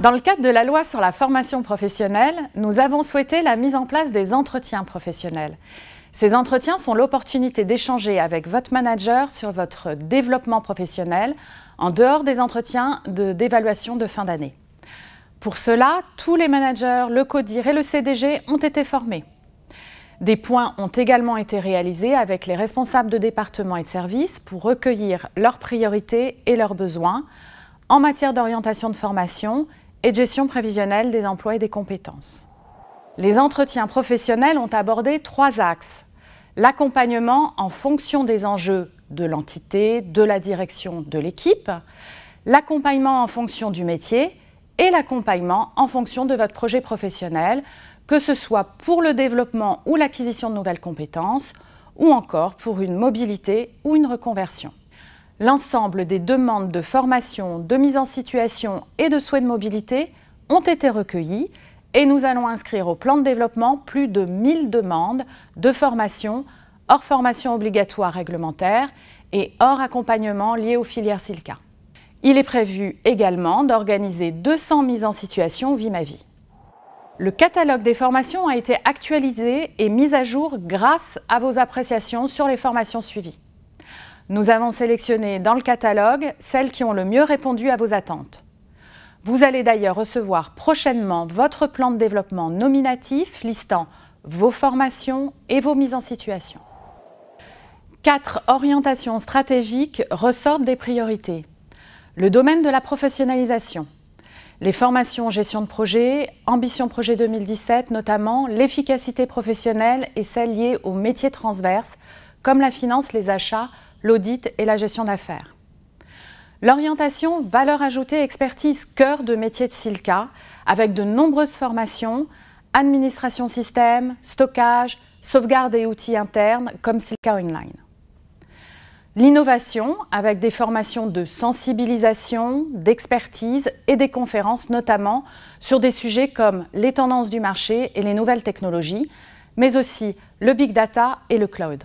Dans le cadre de la loi sur la formation professionnelle, nous avons souhaité la mise en place des entretiens professionnels. Ces entretiens sont l'opportunité d'échanger avec votre manager sur votre développement professionnel en dehors des entretiens d'évaluation de, fin d'année. Pour cela, tous les managers, le CODIR et le CDG ont été formés. Des points ont également été réalisés avec les responsables de département et de services pour recueillir leurs priorités et leurs besoins en matière d'orientation de formation et gestion prévisionnelle des emplois et des compétences. Les entretiens professionnels ont abordé trois axes. L'accompagnement en fonction des enjeux de l'entité, de la direction, de l'équipe, l'accompagnement en fonction du métier et l'accompagnement en fonction de votre projet professionnel, que ce soit pour le développement ou l'acquisition de nouvelles compétences, ou encore pour une mobilité ou une reconversion. L'ensemble des demandes de formation, de mise en situation et de souhaits de mobilité ont été recueillies et nous allons inscrire au plan de développement plus de 1000 demandes de formation hors formation obligatoire réglementaire et hors accompagnement lié aux filières SILCA. Il est prévu également d'organiser 200 mises en situation Vie Le catalogue des formations a été actualisé et mis à jour grâce à vos appréciations sur les formations suivies. Nous avons sélectionné dans le catalogue celles qui ont le mieux répondu à vos attentes. Vous allez d'ailleurs recevoir prochainement votre plan de développement nominatif listant vos formations et vos mises en situation. Quatre orientations stratégiques ressortent des priorités. Le domaine de la professionnalisation, les formations gestion de projet, ambition projet 2017 notamment, l'efficacité professionnelle et celles liées aux métiers transverses, comme la finance, les achats, l'audit et la gestion d'affaires. L'orientation valeur ajoutée expertise cœur de métier de Silca avec de nombreuses formations, administration système, stockage, sauvegarde et outils internes comme Silca Online. L'innovation avec des formations de sensibilisation, d'expertise et des conférences notamment sur des sujets comme les tendances du marché et les nouvelles technologies, mais aussi le big data et le cloud.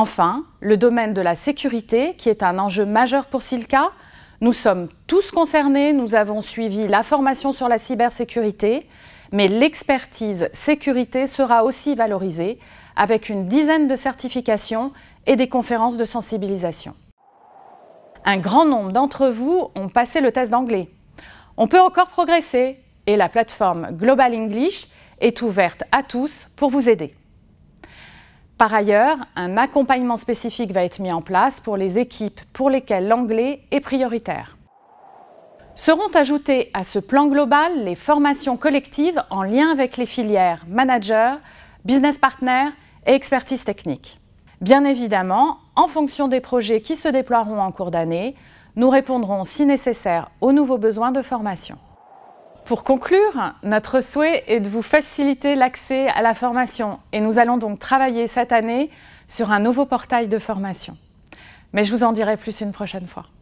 Enfin, le domaine de la sécurité, qui est un enjeu majeur pour SILCA, Nous sommes tous concernés, nous avons suivi la formation sur la cybersécurité, mais l'expertise sécurité sera aussi valorisée avec une dizaine de certifications et des conférences de sensibilisation. Un grand nombre d'entre vous ont passé le test d'anglais. On peut encore progresser et la plateforme Global English est ouverte à tous pour vous aider. Par ailleurs, un accompagnement spécifique va être mis en place pour les équipes pour lesquelles l'anglais est prioritaire. Seront ajoutées à ce plan global les formations collectives en lien avec les filières manager, business partner et expertise technique. Bien évidemment, en fonction des projets qui se déploieront en cours d'année, nous répondrons si nécessaire aux nouveaux besoins de formation. Pour conclure, notre souhait est de vous faciliter l'accès à la formation et nous allons donc travailler cette année sur un nouveau portail de formation. Mais je vous en dirai plus une prochaine fois.